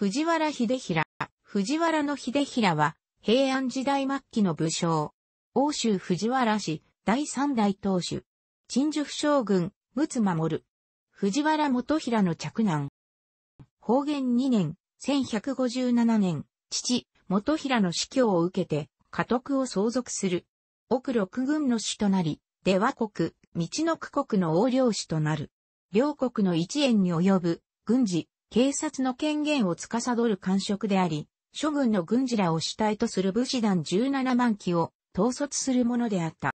藤原秀平。藤原の秀平は、平安時代末期の武将。欧州藤原氏、第三代当主。陳述将軍、陸奥守。藤原元平の嫡男。方言2年、1157年、父、元平の死去を受けて、家督を相続する。奥六軍の主となり、出和国、道の区国の横領主となる。両国の一円に及ぶ、軍事、警察の権限を司る官職であり、諸軍の軍事らを主体とする武士団17万機を統率するものであった。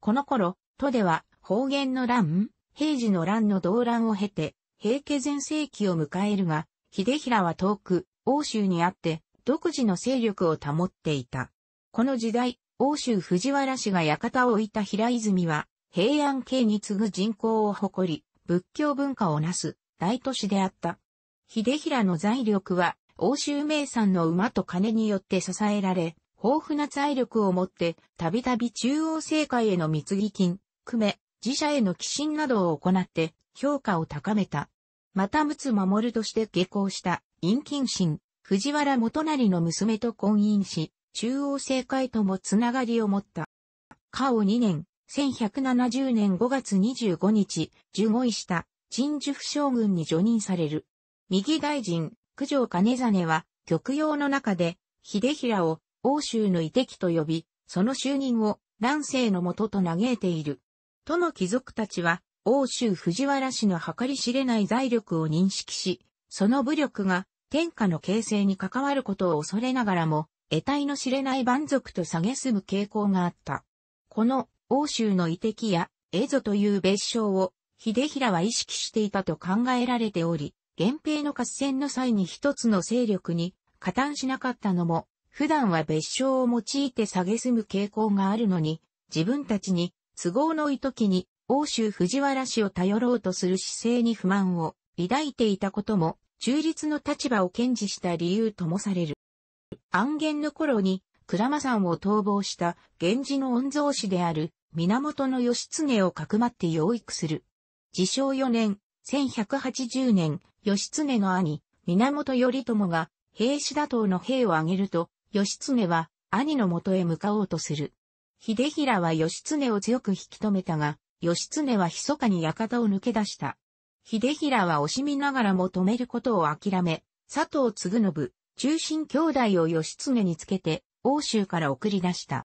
この頃、都では方言の乱、平時の乱の動乱を経て、平家全盛期を迎えるが、秀平は遠く、欧州にあって、独自の勢力を保っていた。この時代、欧州藤原氏が館を置いた平泉は、平安系に次ぐ人口を誇り、仏教文化をなす、大都市であった。秀平の財力は、欧州名産の馬と金によって支えられ、豊富な財力を持って、たびたび中央政界への貢ぎ金、久米、自社への寄進などを行って、評価を高めた。また陸奥守として下校した、陰金神、藤原元成の娘と婚姻し、中央政界ともつながりを持った。過を2年、1170年5月25日、従護した陳樹府将軍に除任される。右大臣、九条兼実は、極用の中で、秀平を、欧州の遺敵と呼び、その就任を、乱世のもとと嘆いている。との貴族たちは、欧州藤原氏の計り知れない財力を認識し、その武力が天下の形成に関わることを恐れながらも、得体の知れない蛮族と蔑む傾向があった。この欧州の遺敵や、蝦夷という別称を秀平は意識していたと考えられており、源平の合戦の際に一つの勢力に加担しなかったのも、普段は別称を用いて蔑む傾向があるのに、自分たちに都合のいい時に欧州藤原氏を頼ろうとする姿勢に不満を抱いていたことも、中立の立場を堅持した理由ともされる。暗元の頃に、倉間山を逃亡した源氏の御曹司である源義経をかくまって養育する。自称4年、1180年、義経の兄、源頼朝が、兵士打倒の兵を挙げると、義経は、兄の元へ向かおうとする。秀平は義経を強く引き止めたが、義経は密かに館を抜け出した。秀平は惜しみながらも止めることを諦め、佐藤嗣信、中心兄弟を義経につけて、欧州から送り出した。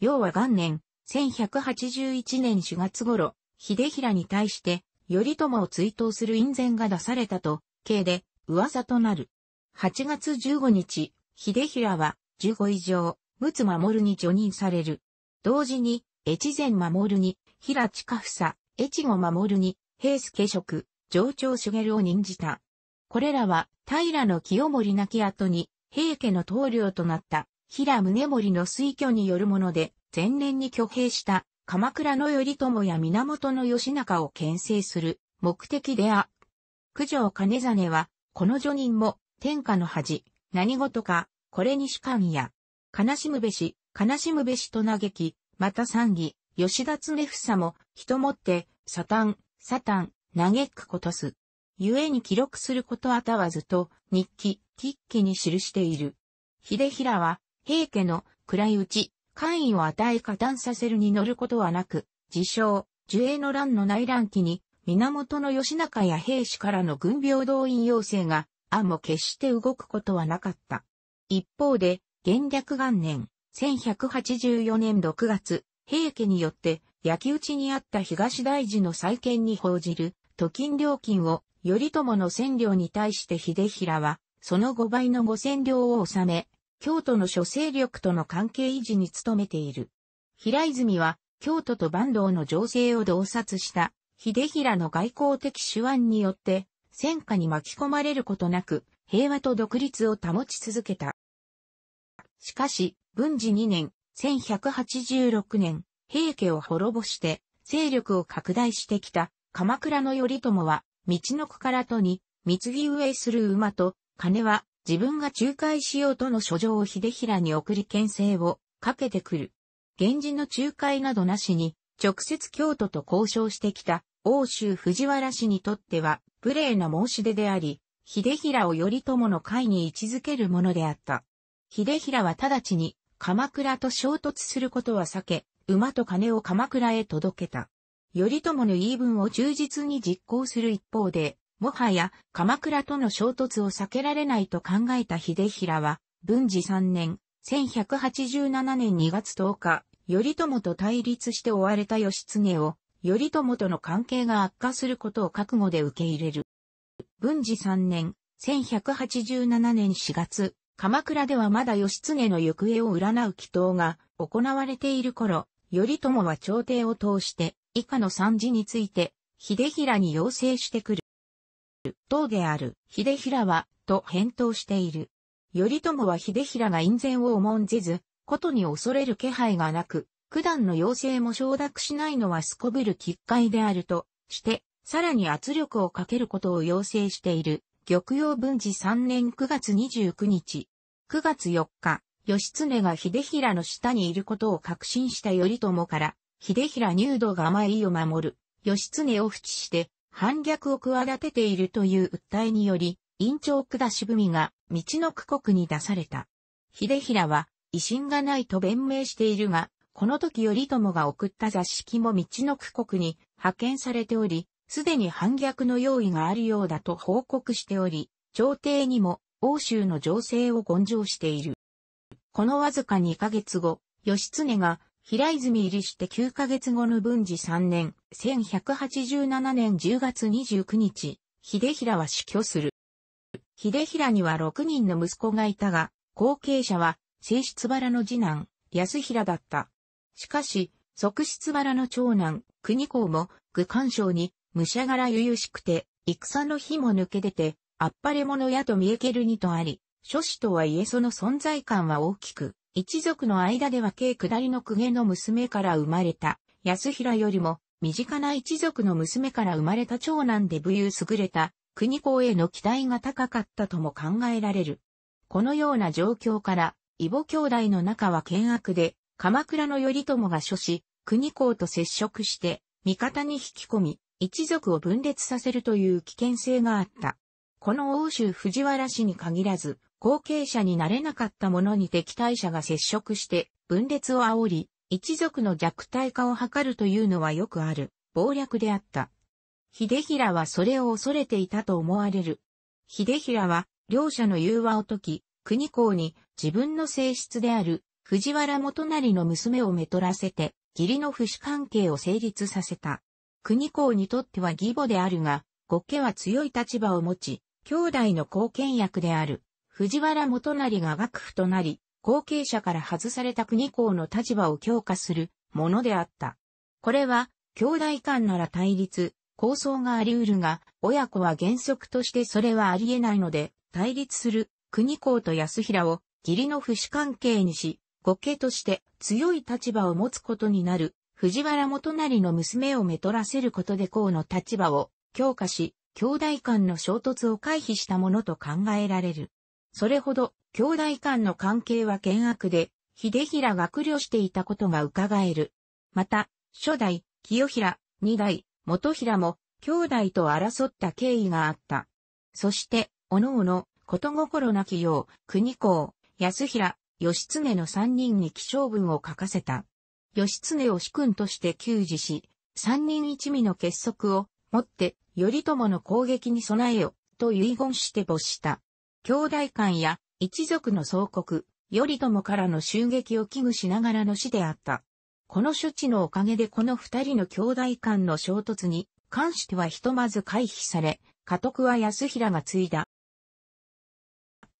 要は元年、1181年4月頃、秀平に対して、頼朝を追悼する院前が出されたと、刑で噂となる。8月15日、秀平は15以上、陸奥守に除任される。同時に、越前守に、平下房、越後守に、平助職、上長茂を任じた。これらは、平の清盛亡き後に、平家の棟梁となった、平宗盛の推挙によるもので、前年に挙兵した鎌倉の頼朝や源義仲を牽制する目的であ。九条兼実は、この女人も天下の恥、何事か、これに主観や、悲しむべし、悲しむべしと嘆き、また賛義、吉田常房も、人もって、サタン、サタン、嘆くことす。故に記録することあたわずと、日記、筆記に記している。秀平は、平家の暗いうち、官位を与え加担させるに乗ることはなく、自称、樹栄の乱の内乱期に、源義仲や兵士からの軍病動員要請が、案も決して動くことはなかった。一方で、元略元年、1184年6月、平家によって、焼き討ちにあった東大寺の再建に報じる、都金料金を、頼朝の占領に対して秀平は、その5倍の5千両を納め、京都の諸勢力との関係維持に努めている。平泉は、京都と坂東の情勢を洞察した、秀平の外交的手腕によって、戦火に巻き込まれることなく、平和と独立を保ち続けた。しかし、文治2年、1186年、平家を滅ぼして、勢力を拡大してきた、鎌倉の頼朝は、道の区からとに、貢ぎえする馬と、金は、自分が仲介しようとの書状を秀平に送り牽制をかけてくる。源氏の仲介などなしに、直接京都と交渉してきた、欧州藤原氏にとっては、無礼な申し出であり、秀平を頼朝の会に位置づけるものであった。秀平は直ちに、鎌倉と衝突することは避け、馬と金を鎌倉へ届けた。頼朝の言い分を忠実に実行する一方で、もはや鎌倉との衝突を避けられないと考えた秀平は、文治3年、1187年2月10日、頼朝と対立して追われた義経を、頼朝との関係が悪化することを覚悟で受け入れる。文治3年、1187年4月、鎌倉ではまだ義経の行方を占う祈祷が行われている頃、頼朝は朝廷を通して以下の三事について、秀平に要請してくる。当である、秀平は、と返答している。頼朝は秀平が因前を重んじず、ことに恐れる気配がなく、九段の要請も承諾しないのはすこぶるきっかいであるとして、さらに圧力をかけることを要請している、玉葉文治3年9月29日。9月4日、義経が秀平の下にいることを確信した頼朝から、秀平入道が甘いを守る、義経を扶持して、反逆を企てているという訴えにより、院長下し文が道の区国に出された。秀平は、威信がないと弁明しているが、この時頼朝が送った雑誌も道の区国に派遣されており、すでに反逆の用意があるようだと報告しており、朝廷にも欧州の情勢を根性している。このわずか2ヶ月後、義経が平泉入りして9ヶ月後の文治3年、1187年10月29日、秀平は死去する。秀平には6人の息子がいたが、後継者は、正室原の次男、安平だった。しかし、側室原の長男、国公も、愚官賞に、武者柄ゆゆしくて、戦の火も抜け出て、あっぱれ者やと見えけるにとあり、諸子とはいえその存在感は大きく、一族の間では軽下りの公家の娘から生まれた、安平よりも、身近な一族の娘から生まれた長男で武勇優れた、国公への期待が高かったとも考えられる。このような状況から、異母兄弟の中は険悪で、鎌倉の頼朝が諸し、国公と接触して、味方に引き込み、一族を分裂させるという危険性があった。この欧州藤原氏に限らず、後継者になれなかった者に敵対者が接触して分裂を煽り、一族の弱体化を図るというのはよくある暴略であった。秀平はそれを恐れていたと思われる。秀平は両者の融和を解き、国公に自分の性質である藤原元成の娘をめとらせて、義理の不死関係を成立させた。国公にとっては義母であるが、後家は強い立場を持ち、兄弟の貢献役である。藤原元成が幕府となり、後継者から外された国公の立場を強化するものであった。これは、兄弟間なら対立、構想があり得るが、親子は原則としてそれはあり得ないので、対立する国公と安平を義理の不死関係にし、後継として強い立場を持つことになる藤原元成の娘をめとらせることで公の立場を強化し、兄弟間の衝突を回避したものと考えられる。それほど兄弟間の関係は険悪で、秀平が苦慮していたことが伺える。また、初代、清平、二代、元平も、兄弟と争った経緯があった。そして、おのおの、こと心なきよう、国公、安平、義経の三人に気象文を書かせた。義経を主君として給仕し、三人一味の結束を、もって、頼朝の攻撃に備えよ、と遺言して没した。兄弟間や一族の総国、頼朝からの襲撃を危惧しながらの死であった。この処置のおかげでこの二人の兄弟間の衝突に関してはひとまず回避され、家督は安平が継いだ。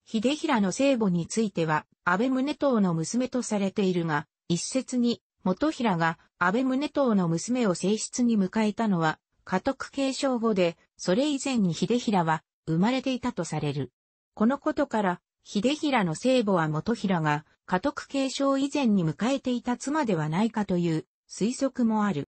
秀平の聖母については、安倍宗党の娘とされているが、一説に、元平が安倍宗党の娘を正室に迎えたのは、家督継承後で、それ以前に秀平は生まれていたとされる。このことから、秀平の聖母は元平が、家督継承以前に迎えていた妻ではないかという推測もある。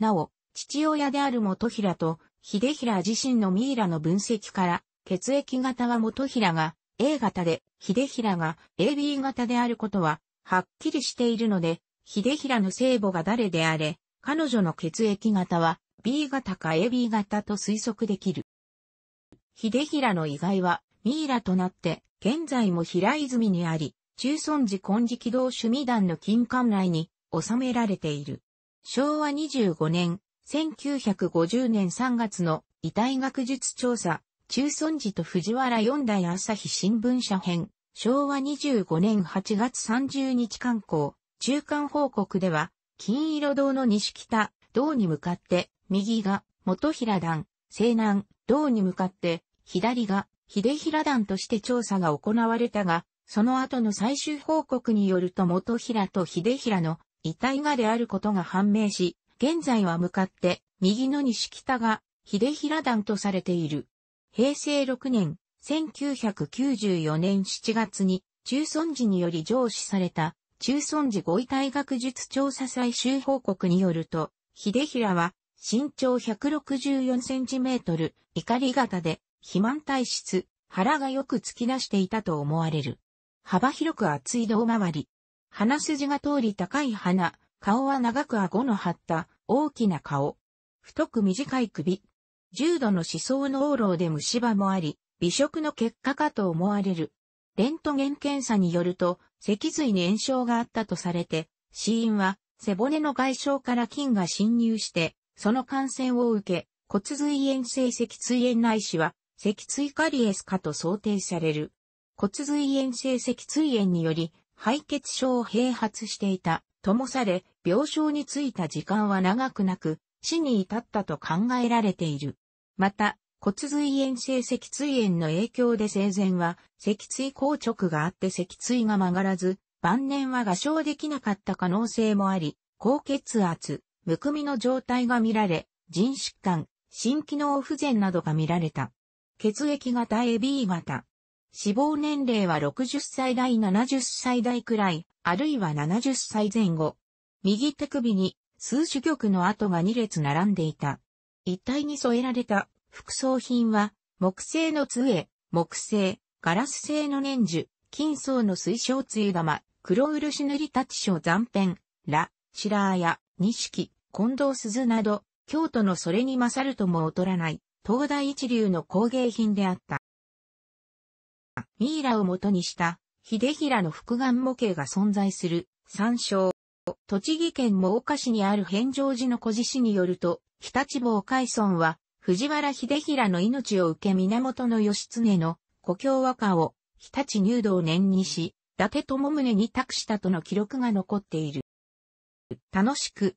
なお、父親である元平と、秀平自身のミイラの分析から、血液型は元平が A 型で、秀平が AB 型であることは、はっきりしているので、秀平の聖母が誰であれ、彼女の血液型は B 型か AB 型と推測できる。秀平の遺骸は、ミイラとなって、現在も平泉にあり、中村寺金色堂趣味団の金管内に収められている。昭和25年、1950年3月の遺体学術調査、中村寺と藤原四代朝日新聞社編、昭和25年8月30日刊行、中間報告では、金色堂の西北、堂に向かって、右が、元平団、西南、道に向かって、左が、秀平団として調査が行われたが、その後の最終報告によると元平と秀平の遺体がであることが判明し、現在は向かって、右の西北が、秀平団とされている。平成6年、1994年7月に、中村寺により上司された、中村寺ご遺体学術調査最終報告によると、秀平は、身長164センチメートル、怒り型で、肥満体質、腹がよく突き出していたと思われる。幅広く厚い胴回り。鼻筋が通り高い鼻、顔は長く顎の張った、大きな顔。太く短い首。重度の思想の往路で虫歯もあり、美食の結果かと思われる。レントゲン検査によると、脊髄に炎症があったとされて、死因は背骨の外傷から菌が侵入してその感染を受け、骨髄炎性脊椎炎内視は、脊椎カリエス化と想定される。骨髄炎性脊椎炎により、敗血症を併発していた、ともされ、病床についた時間は長くなく、死に至ったと考えられている。また、骨髄炎性脊椎炎の影響で生前は、脊椎硬直があって脊椎が曲がらず、晩年は合唱できなかった可能性もあり、高血圧、むくみの状態が見られ、腎疾患、心機能不全などが見られた。血液型 AB 型。死亡年齢は60歳代70歳代くらい、あるいは70歳前後。右手首に数種玉の跡が2列並んでいた。一体に添えられた副葬品は、木製の杖、木製、ガラス製の年樹、金層の水晶杖玉、黒漆塗り立ち章残片、ラ、ラーや、錦、近藤鈴など、京都のそれに勝るとも劣らない、東大一流の工芸品であった。ミイラを元にした、秀平の復眼模型が存在する、参照。栃木県真岡市にある返上寺の小寺市によると、日立坊海村は、藤原秀平の命を受け源義経の故郷和歌を日立入道年にし、伊達智宗に託したとの記録が残っている。楽しく、